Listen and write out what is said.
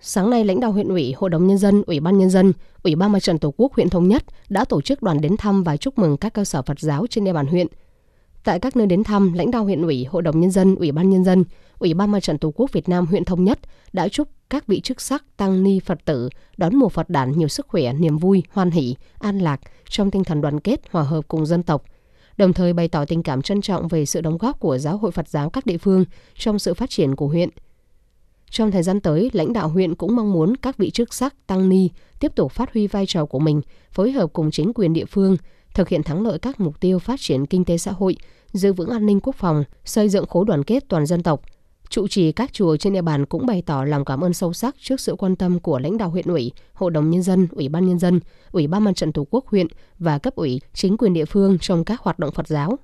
Sáng nay, lãnh đạo huyện ủy, Hội đồng Nhân dân, Ủy ban Nhân dân, Ủy ban Mặt trận Tổ quốc huyện Thống Nhất đã tổ chức đoàn đến thăm và chúc mừng các cơ sở Phật giáo trên địa bàn huyện. Tại các nơi đến thăm, lãnh đạo huyện ủy, Hội đồng Nhân dân, Ủy ban Nhân dân, Ủy ban Mặt trận Tổ quốc Việt Nam huyện Thống Nhất đã chúc các vị chức sắc, tăng ni, Phật tử đón mùa Phật đản nhiều sức khỏe, niềm vui, hoan hỷ, an lạc trong tinh thần đoàn kết, hòa hợp cùng dân tộc, đồng thời bày tỏ tình cảm trân trọng về sự đóng góp của Giáo hội Phật giáo các địa phương trong sự phát triển của huyện – trong thời gian tới, lãnh đạo huyện cũng mong muốn các vị chức sắc, tăng ni tiếp tục phát huy vai trò của mình, phối hợp cùng chính quyền địa phương, thực hiện thắng lợi các mục tiêu phát triển kinh tế xã hội, giữ vững an ninh quốc phòng, xây dựng khối đoàn kết toàn dân tộc. Trụ trì các chùa trên địa bàn cũng bày tỏ lòng cảm ơn sâu sắc trước sự quan tâm của lãnh đạo huyện ủy, hội đồng nhân dân, ủy ban nhân dân, ủy ban mặt trận tổ quốc huyện và cấp ủy chính quyền địa phương trong các hoạt động Phật giáo.